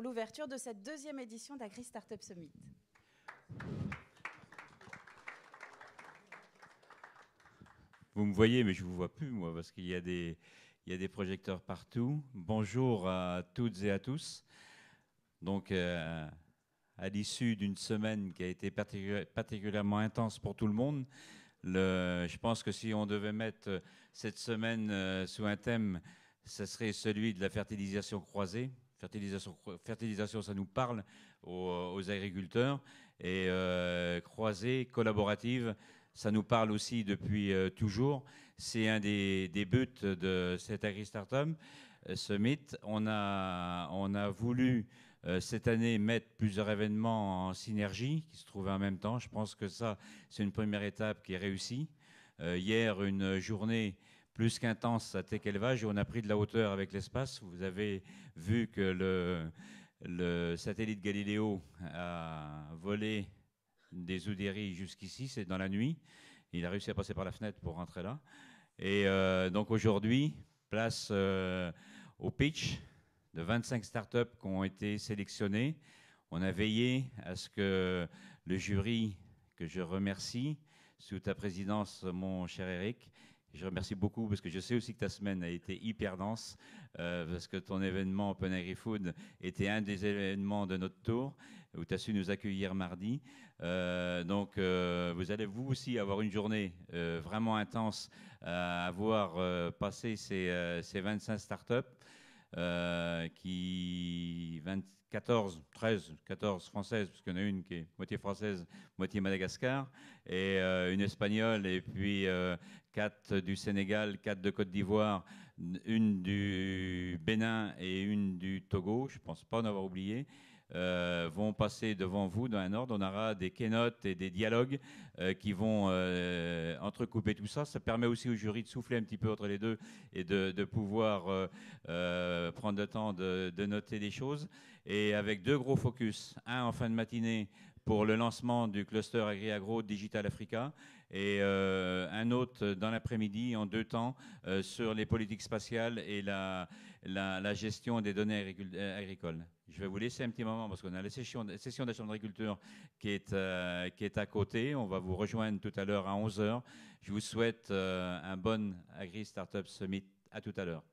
l'ouverture de cette deuxième édition d'Agri Startup Summit. Vous me voyez, mais je ne vous vois plus, moi, parce qu'il y, a des, des projecteurs partout. Bonjour à toutes et à tous. Donc, euh, à l'issue d'une semaine qui a été particulièrement intense pour tout le monde, le, je pense que si on devait mettre cette semaine euh, sous un thème, ce serait celui de la fertilisation croisée, Fertilisation, fertilisation, ça nous parle aux, euh, agriculteurs. Et euh, croisée, collaborative, ça nous parle aussi depuis euh, toujours. C'est un des, des, buts de cet agri ce Summit. On a, on a voulu cette année mettre plusieurs événements en synergie qui se trouvaient en même temps. Je pense que ça, c'est une première étape qui est réussie. hier, une journée plus qu'intense à Tech-Élevage et on a pris de la hauteur avec l'espace. Vous avez vu que le, le satellite Galileo a volé des Oudéries jusqu'ici, c'est dans la nuit. Il a réussi à passer par la fenêtre pour rentrer là. Et euh, donc aujourd'hui, place euh, au pitch de 25 startups qui ont été sélectionnées. On a veillé à ce que le jury, que je remercie, sous ta présidence, mon cher Eric, je remercie beaucoup parce que je sais aussi que ta semaine a été hyper dense, euh, parce que ton événement Open Agri Food était un des événements de notre tour, où tu as su nous accueillir mardi. Euh, donc, euh, vous allez vous aussi avoir une journée vraiment intense à voir passé ces, ces 25 startups. Euh, qui 14, 13, 14 françaises, qu'il y en a une qui est moitié française, moitié Madagascar, et euh, une espagnole, et puis euh, quatre 4 du Sénégal, 4 de Côte d'Ivoire, une du Bénin et une du Togo, je ne pense pas en avoir oublié. Euh, vont passer devant vous dans un ordre. On aura des keynotes et des dialogues euh, qui vont euh, entrecouper tout ça. Ça permet aussi au jury de souffler un petit peu entre les deux et de, pouvoir prendre le temps de, de noter des choses. Et avec deux gros focus, un en fin de matinée pour le lancement du cluster agri-agro Digital Africa et euh, un autre dans l'après-midi en deux temps euh, sur les politiques spatiales et la, la, gestion des données euh, agricoles. Je vais vous laisser un petit moment parce qu'on a la session, de Chambre d'agriculture qui, est qui est à côté. On va vous rejoindre tout à l'heure à 11h. Je vous souhaite un bon Agri Startup Summit. À tout à l'heure.